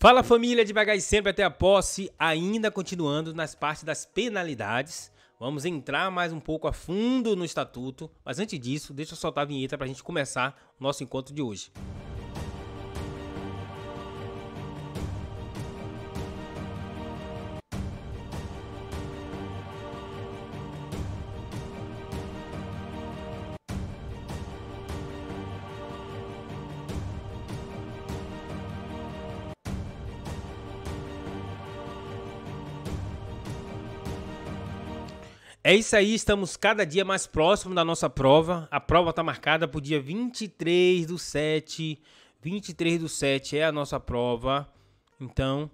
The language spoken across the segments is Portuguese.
Fala família, de e sempre até a posse, ainda continuando nas partes das penalidades. Vamos entrar mais um pouco a fundo no estatuto, mas antes disso, deixa eu soltar a vinheta para a gente começar o nosso encontro de hoje. É isso aí, estamos cada dia mais próximo da nossa prova. A prova está marcada para o dia 23 do 7. 23 do 7 é a nossa prova. Então,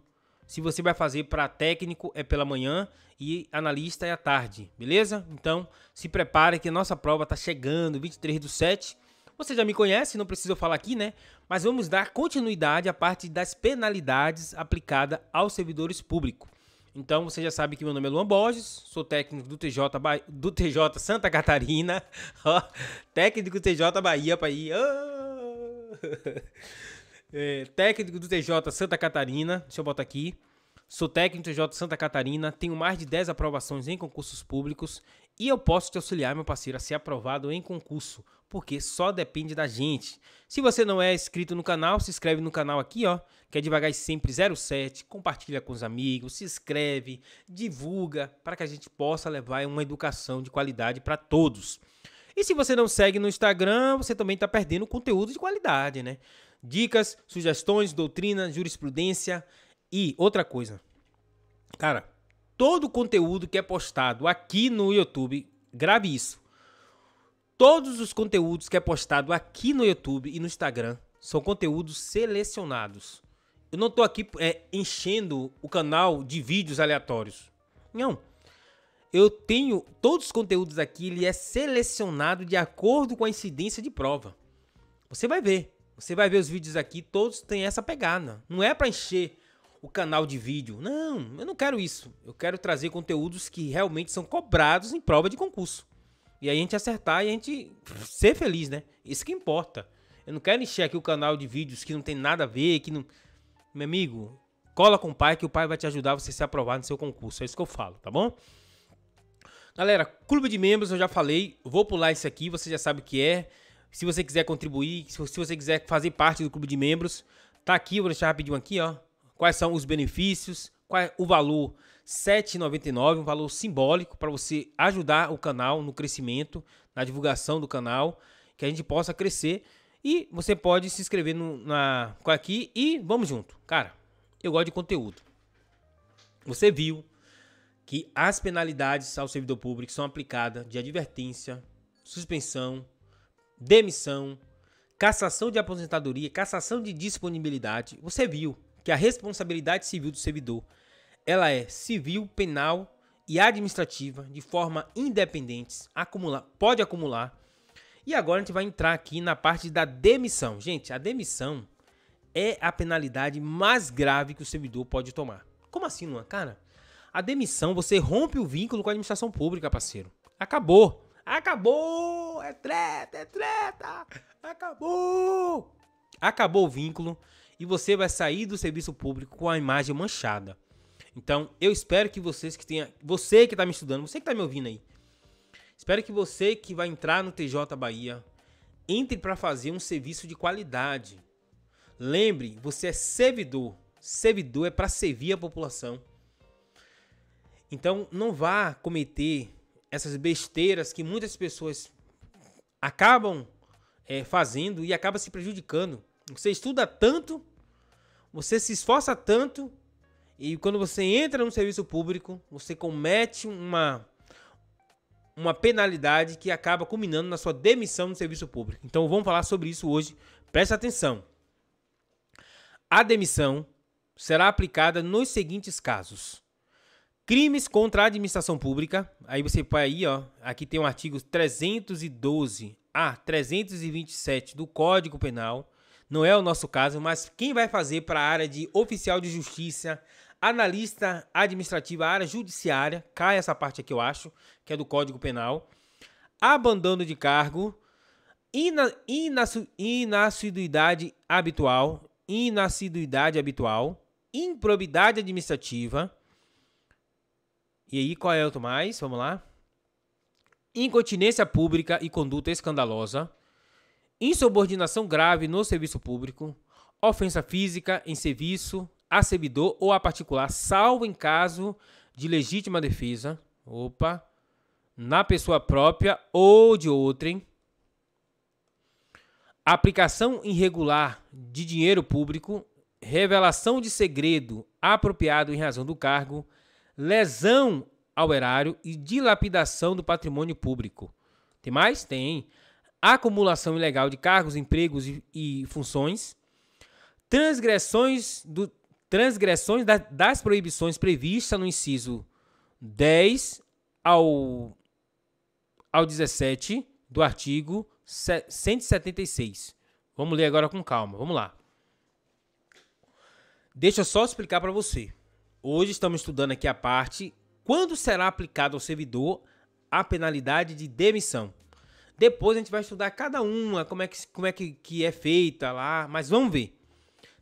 se você vai fazer para técnico, é pela manhã e analista é à tarde, beleza? Então, se prepare que a nossa prova está chegando, 23 do 7. Você já me conhece, não precisa falar aqui, né? Mas vamos dar continuidade à parte das penalidades aplicada aos servidores públicos. Então você já sabe que meu nome é Luan Borges, sou técnico do TJ, ba... do TJ Santa Catarina, técnico do TJ Bahia, para ah! é, técnico do TJ Santa Catarina, deixa eu botar aqui. Sou técnico do TJ Santa Catarina, tenho mais de 10 aprovações em concursos públicos e eu posso te auxiliar, meu parceiro, a ser aprovado em concurso porque só depende da gente. Se você não é inscrito no canal, se inscreve no canal aqui, ó, que é Devagar e Sempre 07, compartilha com os amigos, se inscreve, divulga, para que a gente possa levar uma educação de qualidade para todos. E se você não segue no Instagram, você também está perdendo conteúdo de qualidade, né? Dicas, sugestões, doutrina, jurisprudência e outra coisa. Cara, todo conteúdo que é postado aqui no YouTube, grave isso. Todos os conteúdos que é postado aqui no YouTube e no Instagram são conteúdos selecionados. Eu não estou aqui é, enchendo o canal de vídeos aleatórios. Não. Eu tenho todos os conteúdos aqui, ele é selecionado de acordo com a incidência de prova. Você vai ver. Você vai ver os vídeos aqui, todos têm essa pegada. Não é para encher o canal de vídeo. Não, eu não quero isso. Eu quero trazer conteúdos que realmente são cobrados em prova de concurso. E a gente acertar e a gente ser feliz, né? Isso que importa. Eu não quero encher aqui o canal de vídeos que não tem nada a ver, que não. Meu amigo, cola com o pai que o pai vai te ajudar você a se aprovar no seu concurso. É isso que eu falo, tá bom? Galera, clube de membros eu já falei, vou pular isso aqui, você já sabe o que é. Se você quiser contribuir, se você quiser fazer parte do clube de membros, tá aqui, vou deixar rapidinho aqui, ó. Quais são os benefícios, qual é o valor 7,99, um valor simbólico para você ajudar o canal no crescimento, na divulgação do canal, que a gente possa crescer. E você pode se inscrever no, na, aqui e vamos junto. Cara, eu gosto de conteúdo. Você viu que as penalidades ao servidor público são aplicadas de advertência, suspensão, demissão, cassação de aposentadoria, cassação de disponibilidade. Você viu que a responsabilidade civil do servidor ela é civil, penal e administrativa, de forma independente, acumula, pode acumular. E agora a gente vai entrar aqui na parte da demissão. Gente, a demissão é a penalidade mais grave que o servidor pode tomar. Como assim, Luan? Cara, a demissão, você rompe o vínculo com a administração pública, parceiro. Acabou. Acabou! É treta, é treta! Acabou! Acabou o vínculo e você vai sair do serviço público com a imagem manchada. Então, eu espero que vocês que tenha, você que está me estudando, você que está me ouvindo aí, espero que você que vai entrar no TJ Bahia entre para fazer um serviço de qualidade. Lembre, você é servidor. Servidor é para servir a população. Então, não vá cometer essas besteiras que muitas pessoas acabam é, fazendo e acaba se prejudicando. Você estuda tanto, você se esforça tanto e quando você entra no serviço público, você comete uma uma penalidade que acaba culminando na sua demissão do serviço público. Então vamos falar sobre isso hoje. Presta atenção. A demissão será aplicada nos seguintes casos: crimes contra a administração pública. Aí você põe aí, ó, aqui tem o um artigo 312 a 327 do Código Penal. Não é o nosso caso, mas quem vai fazer para a área de oficial de justiça, analista administrativa, área judiciária, cai essa parte aqui, eu acho, que é do Código Penal, abandono de cargo, inassiduidade habitual, inassiduidade habitual, improbidade administrativa. E aí, qual é outro mais? Vamos lá. Incontinência pública e conduta escandalosa. Insubordinação grave no serviço público. Ofensa física em serviço a servidor ou a particular, salvo em caso de legítima defesa, opa, na pessoa própria ou de outrem, aplicação irregular de dinheiro público, revelação de segredo apropriado em razão do cargo, lesão ao erário e dilapidação do patrimônio público. Tem mais? Tem. Acumulação ilegal de cargos, empregos e, e funções, transgressões do transgressões das proibições previstas no inciso 10 ao, ao 17 do artigo 176. Vamos ler agora com calma. Vamos lá. Deixa eu só explicar para você. Hoje estamos estudando aqui a parte quando será aplicado ao servidor a penalidade de demissão. Depois a gente vai estudar cada uma, como é que, como é, que, que é feita lá, mas vamos ver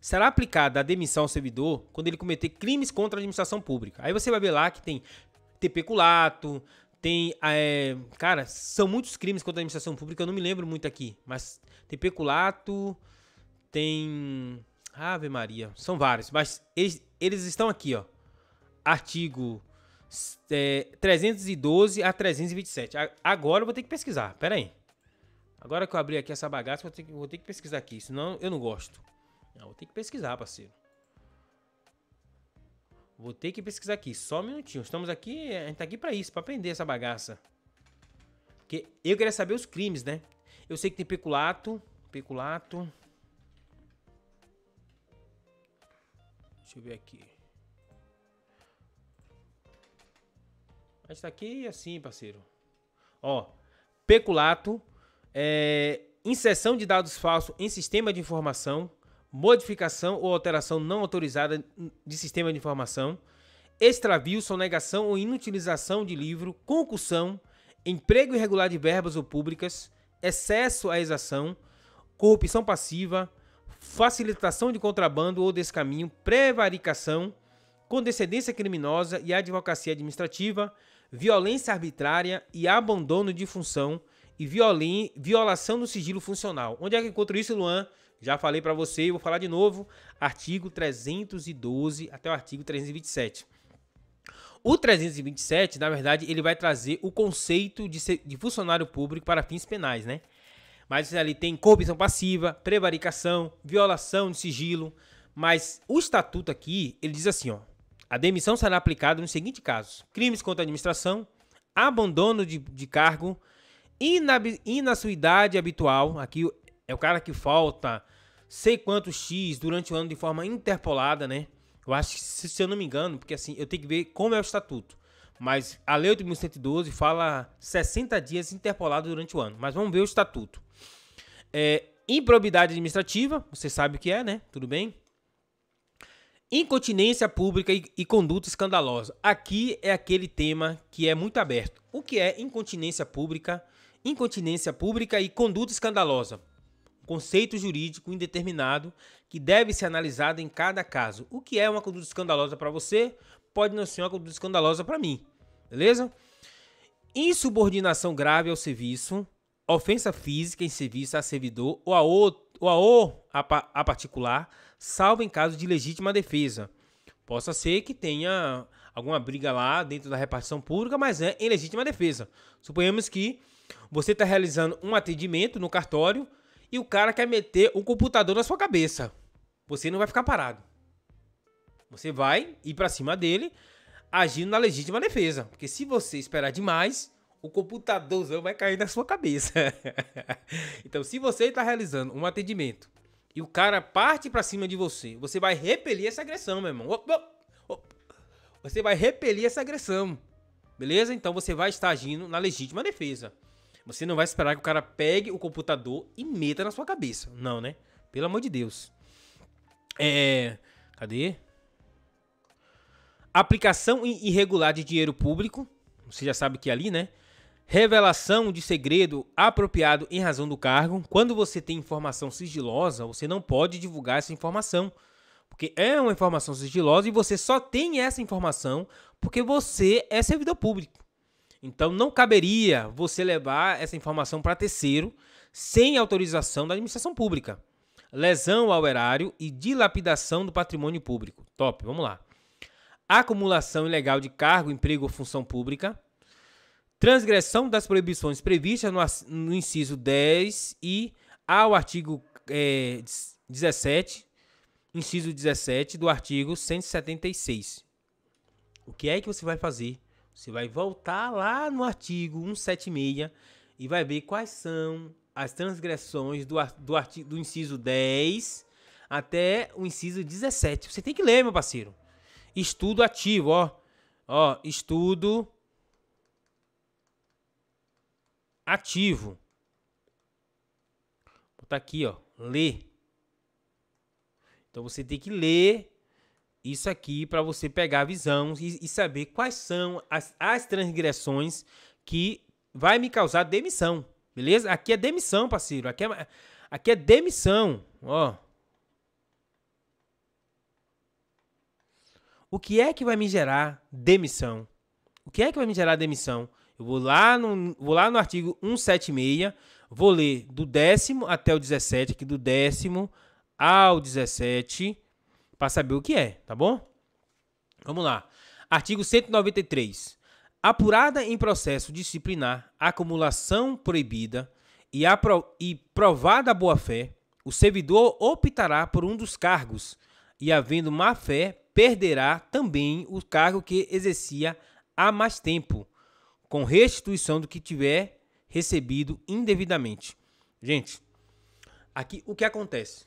será aplicada a demissão ao servidor quando ele cometer crimes contra a administração pública. Aí você vai ver lá que tem tepeculato, tem. É, cara, são muitos crimes contra a administração pública, eu não me lembro muito aqui, mas tepeculato, tem. Ave Maria, são vários, mas eles, eles estão aqui, ó. Artigo é, eh, 312 a 327. Agora eu vou ter que pesquisar, pera aí. Agora que eu abri aqui essa bagaça, eu vou ter que, vou ter que pesquisar aqui, senão eu não gosto vou ter que pesquisar, parceiro. Vou ter que pesquisar aqui. Só um minutinho. Estamos aqui, a gente tá aqui pra isso, pra aprender essa bagaça. Porque eu queria saber os crimes, né? Eu sei que tem peculato. Peculato. Deixa eu ver aqui. A gente tá aqui assim, parceiro. Ó, peculato, é, inserção de dados falsos em sistema de informação, modificação ou alteração não autorizada de sistema de informação, extravio, sonegação ou inutilização de livro, concussão, emprego irregular de verbas ou públicas, excesso à exação, corrupção passiva, facilitação de contrabando ou descaminho, prevaricação, condescendência criminosa e advocacia administrativa, violência arbitrária e abandono de função e violação do sigilo funcional. Onde é que encontro isso, Luan? Já falei para você e vou falar de novo, artigo 312 até o artigo 327. O 327, na verdade, ele vai trazer o conceito de, ser, de funcionário público para fins penais, né? Mas ali tem corrupção passiva, prevaricação, violação de sigilo. Mas o estatuto aqui, ele diz assim, ó. A demissão será aplicada nos seguintes casos. Crimes contra a administração, abandono de, de cargo, inab, inasuidade habitual. Aqui é o cara que falta sei quanto X durante o ano de forma interpolada, né? Eu acho que, se eu não me engano, porque assim, eu tenho que ver como é o estatuto. Mas a Lei 8.112 fala 60 dias interpolado durante o ano. Mas vamos ver o estatuto. É, improbidade administrativa, você sabe o que é, né? Tudo bem? Incontinência pública e, e, conduta escandalosa. Aqui é aquele tema que é muito aberto. O que é incontinência pública? Incontinência pública e conduta escandalosa conceito jurídico indeterminado que deve ser analisado em cada caso. O que é uma conduta escandalosa para você pode não ser uma conduta escandalosa para mim, beleza? Insubordinação grave ao serviço, ofensa física em serviço a servidor ou a, outro, ou a, ou a, a particular, salvo em caso de legítima defesa. Possa ser que tenha alguma briga lá dentro da repartição pública, mas é em legítima defesa. Suponhamos que você está realizando um atendimento no cartório, e o cara quer meter um computador na sua cabeça. Você não vai ficar parado. Você vai ir para cima dele agindo na legítima defesa. Porque se você esperar demais, o computadorzão vai cair na sua cabeça. então, se você está realizando um atendimento e o cara parte para cima de você, você vai repelir essa agressão, meu irmão. Op, op, op. Você vai repelir essa agressão. Beleza? Então você vai estar agindo na legítima defesa. Você não vai esperar que o cara pegue o computador e meta na sua cabeça. Não, né? Pelo amor de Deus. É. Cadê? Aplicação irregular de dinheiro público. Você já sabe que é ali, né? Revelação de segredo apropriado em razão do cargo. Quando você tem informação sigilosa, você não pode divulgar essa informação. Porque é uma informação sigilosa e você só tem essa informação porque você é servidor público. Então não caberia você levar essa informação para terceiro sem autorização da administração pública. Lesão ao erário e dilapidação do patrimônio público. Top, vamos lá. Acumulação ilegal de cargo, emprego ou função pública. Transgressão das proibições previstas no, inciso 10 e ao artigo é, 17, inciso 17 do artigo 176. O que é que você vai fazer você vai voltar lá no artigo 176 e vai ver quais são as transgressões do, do, artigo, do inciso 10 até o inciso 17. Você tem que ler, meu parceiro. Estudo ativo, ó. Ó, estudo ativo. Vou botar aqui, ó, ler. Então você tem que ler isso aqui para você pegar a visão e, e saber quais são as, as transgressões que vai me causar demissão, beleza? Aqui é demissão, parceiro. Aqui é, aqui é demissão, ó. O que é que vai me gerar demissão? O que é que vai me gerar demissão? Eu vou lá no, vou lá no artigo 176, vou ler do décimo até o 17, aqui do décimo ao 17, para saber o que é, tá bom? Vamos lá. Artigo 193. Apurada em processo disciplinar acumulação proibida e, apro e provada boa-fé, o servidor optará por um dos cargos e, havendo má-fé, perderá também o cargo que exercia há mais tempo, com restituição do que tiver recebido indevidamente. Gente, aqui o que acontece?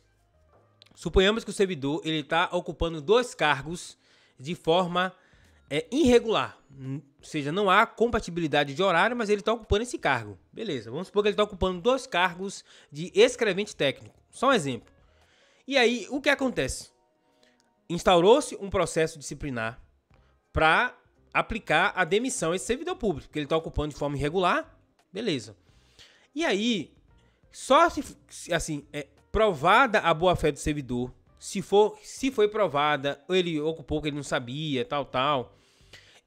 Suponhamos que o servidor ele está ocupando dois cargos de forma é, irregular, ou hum, seja, não há compatibilidade de horário, mas ele está ocupando esse cargo. Beleza, vamos supor que ele está ocupando dois cargos de escrevente técnico, só um exemplo. E aí, o que acontece? Instaurou-se um processo disciplinar para aplicar a demissão a esse servidor público, que ele está ocupando de forma irregular, beleza. E aí, só se, assim, é, provada a boa-fé do servidor, se for, se foi provada, ele ocupou que ele não sabia, tal, tal,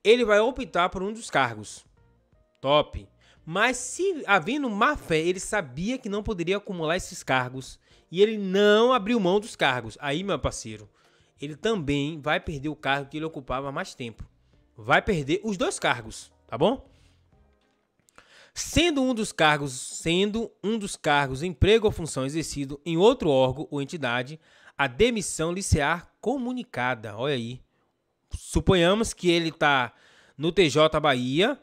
ele vai optar por um dos cargos. Top. Mas se havendo má fé, ele sabia que não poderia acumular esses cargos e ele não abriu mão dos cargos. Aí, meu parceiro, ele também vai perder o cargo que ele ocupava há mais tempo. Vai perder os dois cargos, tá bom? sendo um dos cargos, sendo um dos cargos, emprego ou função exercido em outro órgão ou entidade, a demissão lhe será comunicada. Olha aí. Suponhamos que ele está no TJ Bahia,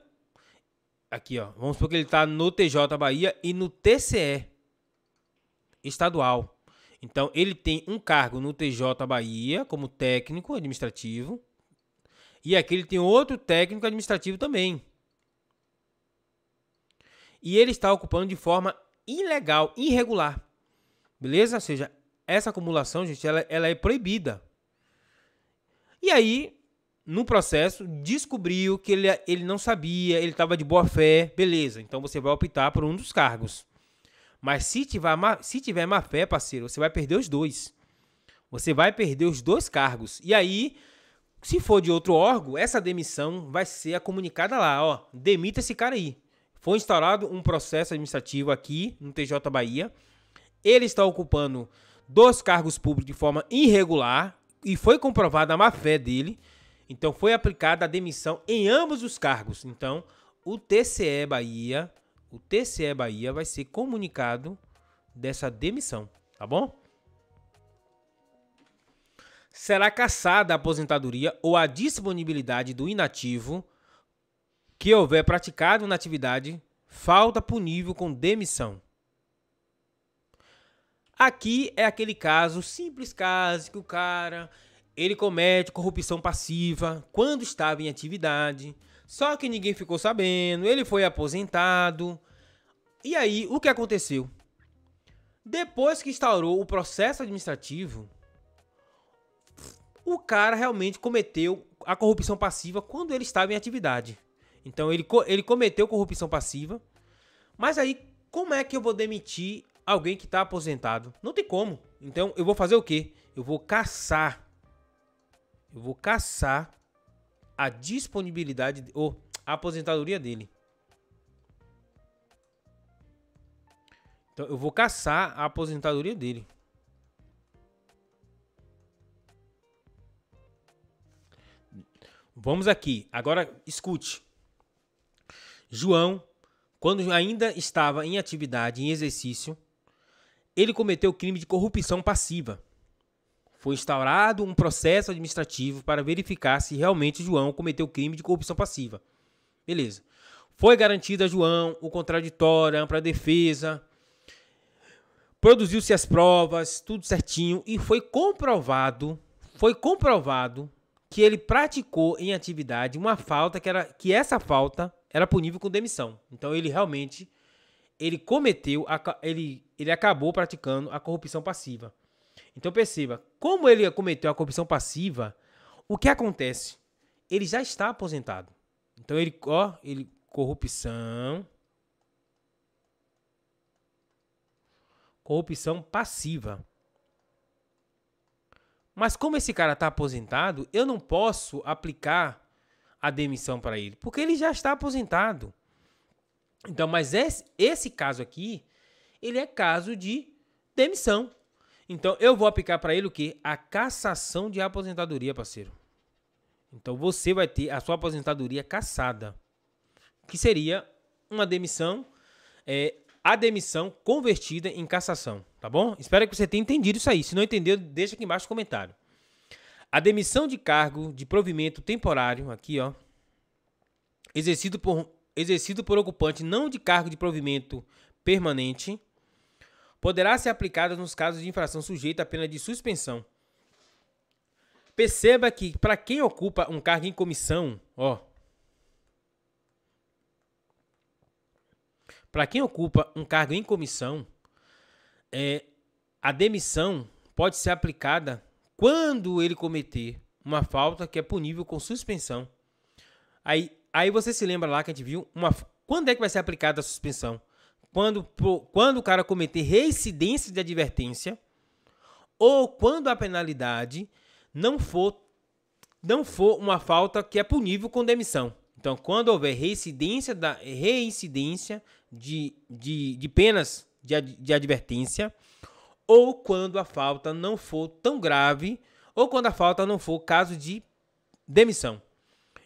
aqui, ó. Vamos supor que ele está no TJ Bahia e no TCE estadual. Então, ele tem um cargo no TJ Bahia como técnico administrativo. E aqui ele tem outro técnico administrativo também e ele está ocupando de forma ilegal, irregular. Beleza? Ou seja, essa acumulação, gente, ela, ela é proibida. E aí, no processo, descobriu que ele, ele não sabia, ele estava de boa fé, beleza. Então você vai optar por um dos cargos. Mas se tiver, se tiver má fé, parceiro, você vai perder os dois. Você vai perder os dois cargos. E aí, se for de outro órgão, essa demissão vai ser comunicada lá, ó. Demita esse cara aí. Foi instaurado um processo administrativo aqui no TJ Bahia. Ele está ocupando dois cargos públicos de forma irregular e foi comprovada a má-fé dele. Então foi aplicada a demissão em ambos os cargos. Então o TCE Bahia, o TCE Bahia vai ser comunicado dessa demissão, tá bom? Será cassada a aposentadoria ou a disponibilidade do inativo que houver praticado na atividade falta punível com demissão. Aqui é aquele caso, simples caso, que o cara ele comete corrupção passiva quando estava em atividade, só que ninguém ficou sabendo, ele foi aposentado. E aí, o que aconteceu? Depois que instaurou o processo administrativo, o cara realmente cometeu a corrupção passiva quando ele estava em atividade. Então ele, ele cometeu corrupção passiva. Mas aí, como é que eu vou demitir alguém que está aposentado? Não tem como. Então eu vou fazer o quê? Eu vou caçar. Eu vou caçar a disponibilidade ou a aposentadoria dele. Então eu vou caçar a aposentadoria dele. Vamos aqui. Agora escute. João, quando ainda estava em atividade, em exercício, ele cometeu o crime de corrupção passiva. Foi instaurado um processo administrativo para verificar se realmente João cometeu o crime de corrupção passiva. Beleza. Foi garantido a João o contraditório, a ampla defesa, produziu-se as provas, tudo certinho e foi comprovado, foi comprovado que ele praticou em atividade uma falta que era que essa falta era punível com demissão. Então ele realmente ele cometeu, ele, ele acabou praticando a corrupção passiva. Então perceba, como ele cometeu a corrupção passiva, o que acontece? Ele já está aposentado. Então ele, ó, ele corrupção corrupção passiva. Mas como esse cara está aposentado, eu não posso aplicar a demissão para ele, porque ele já está aposentado. Então, mas esse, esse caso aqui, ele é caso de demissão. Então, eu vou aplicar para ele o quê? A cassação de aposentadoria, parceiro. Então, você vai ter a sua aposentadoria cassada, que seria uma demissão, é, a demissão convertida em cassação, tá bom? Espero que você tenha entendido isso aí. Se não entendeu, deixa aqui embaixo o comentário. A demissão de cargo de provimento temporário, aqui, ó, exercido por, exercido por ocupante não de cargo de provimento permanente, poderá ser aplicada nos casos de infração sujeita à pena de suspensão. Perceba que para quem ocupa um cargo em comissão, ó, para quem ocupa um cargo em comissão, é, a demissão pode ser aplicada quando ele cometer uma falta que é punível com suspensão. Aí, aí você se lembra lá que a gente viu uma, quando é que vai ser aplicada a suspensão? Quando, quando o cara cometer reincidência de advertência ou quando a penalidade não for não for uma falta que é punível com demissão. Então, quando houver reincidência da reincidência de, de, de penas de, de advertência ou quando a falta não for tão grave, ou quando a falta não for caso de demissão.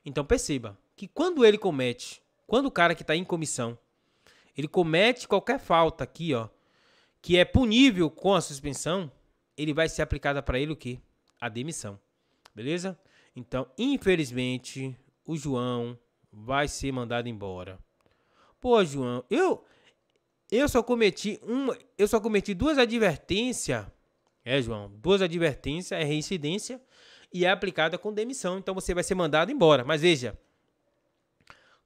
Então perceba que quando ele comete, quando o cara que está em comissão, ele comete qualquer falta aqui, ó, que é punível com a suspensão, ele vai ser aplicada para ele o quê? A demissão. Beleza? Então, infelizmente, o João vai ser mandado embora. Pô, João, eu eu só cometi uma, eu só cometi duas advertências, é João, duas advertências, é reincidência e é aplicada com demissão, então você vai ser mandado embora. Mas veja,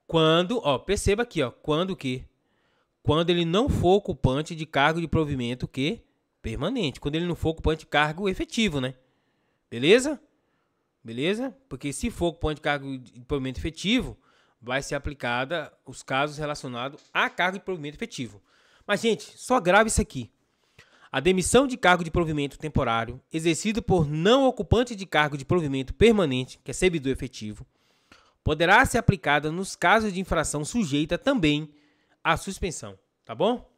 quando, ó, perceba aqui, ó, quando que quando ele não for ocupante de cargo de provimento que permanente, quando ele não for ocupante de cargo efetivo, né? Beleza? Beleza? Porque se for ocupante de cargo de provimento efetivo, vai ser aplicada os casos relacionados a cargo de provimento efetivo. Mas, gente, só grave isso aqui. A demissão de cargo de provimento temporário, exercido por não ocupante de cargo de provimento permanente, que é servidor efetivo, poderá ser aplicada nos casos de infração sujeita também à suspensão, tá bom?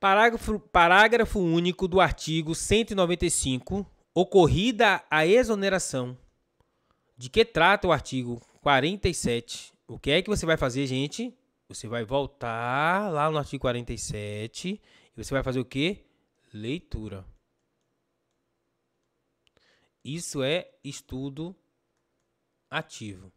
Parágrafo, parágrafo único do artigo 195, ocorrida a exoneração, de que trata o artigo 47. O que é que você vai fazer, gente? Você vai voltar lá no artigo 47 e você vai fazer o quê? Leitura. Isso é estudo ativo.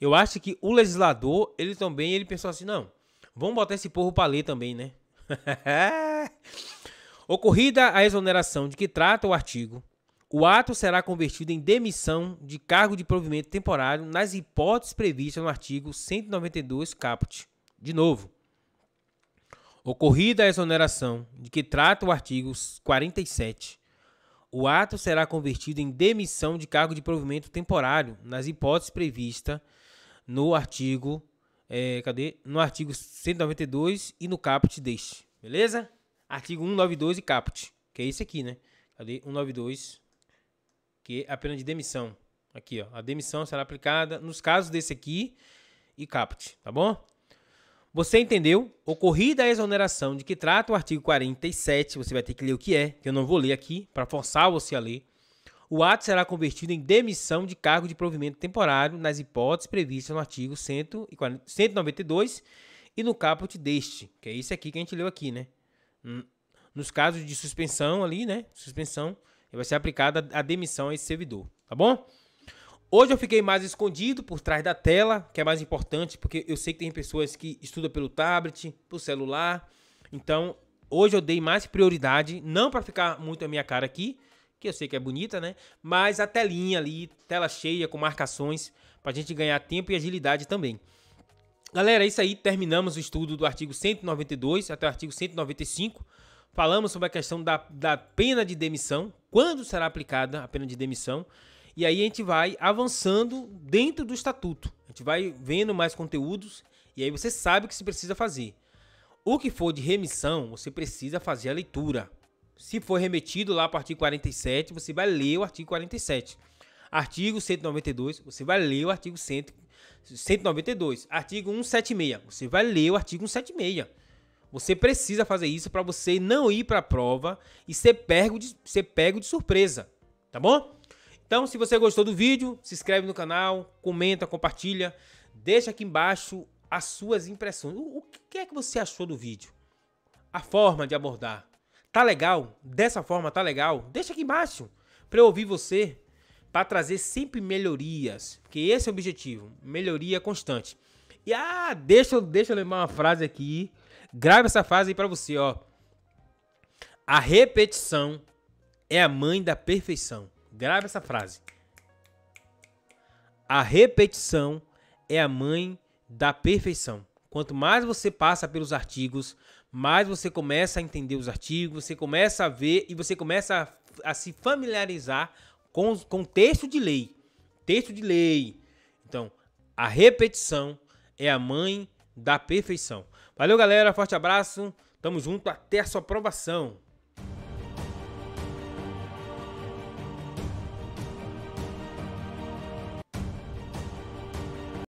Eu acho que o legislador, ele também, ele pensou assim, não, vamos botar esse porro para ler também, né? Ocorrida a exoneração de que trata o artigo, o ato será convertido em demissão de cargo de provimento temporário nas hipóteses previstas no artigo 192 caput. De novo, ocorrida a exoneração de que trata o artigo 47, o ato será convertido em demissão de cargo de provimento temporário nas hipóteses previstas no artigo é, cadê? No artigo 192 e no caput deste, beleza? Artigo 192 e caput, que é esse aqui, né? Cadê? 192 que a pena de demissão. Aqui, ó, a demissão será aplicada nos casos desse aqui e caput, tá bom? Você entendeu? Ocorrida a exoneração de que trata o artigo 47, você vai ter que ler o que é, que eu não vou ler aqui, para forçar você a ler. O ato será convertido em demissão de cargo de provimento temporário nas hipóteses previstas no artigo 192 e no caput deste, que é esse aqui que a gente leu aqui, né? Hum, nos casos de suspensão ali, né? Suspensão e vai ser aplicada a demissão a esse servidor, tá bom? Hoje eu fiquei mais escondido por trás da tela, que é mais importante, porque eu sei que tem pessoas que estudam pelo tablet, pelo celular. Então, hoje eu dei mais prioridade, não para ficar muito a minha cara aqui, que eu sei que é bonita, né? Mas a telinha ali, tela cheia com marcações, para a gente ganhar tempo e agilidade também. Galera, é isso aí. Terminamos o estudo do artigo 192 até o artigo 195. Falamos sobre a questão da, da pena de demissão, quando será aplicada a pena de demissão. E aí a gente vai avançando dentro do estatuto. A gente vai vendo mais conteúdos e aí você sabe o que se precisa fazer. O que for de remissão, você precisa fazer a leitura. Se for remetido lá para o artigo 47, você vai ler o artigo 47. Artigo 192, você vai ler o artigo 100, 192. Artigo 176, você vai ler o artigo 176. Você precisa fazer isso para você não ir para a prova e ser pego, de, ser pego de surpresa, tá bom? Então, se você gostou do vídeo, se inscreve no canal, comenta, compartilha, deixa aqui embaixo as suas impressões. O, o que é que você achou do vídeo? A forma de abordar. Tá legal? Dessa forma tá legal? Deixa aqui embaixo para eu ouvir você, para trazer sempre melhorias, porque esse é o objetivo, melhoria constante. E ah, deixa, deixa eu lembrar uma frase aqui Grave essa frase aí para você, ó. A repetição é a mãe da perfeição. Grave essa frase. A repetição é a mãe da perfeição. Quanto mais você passa pelos artigos, mais você começa a entender os artigos, você começa a ver e você começa a, a se familiarizar com, com texto de lei. Texto de lei. Então, a repetição é a mãe da perfeição. Valeu, galera. Forte abraço. Tamo junto até a sua aprovação.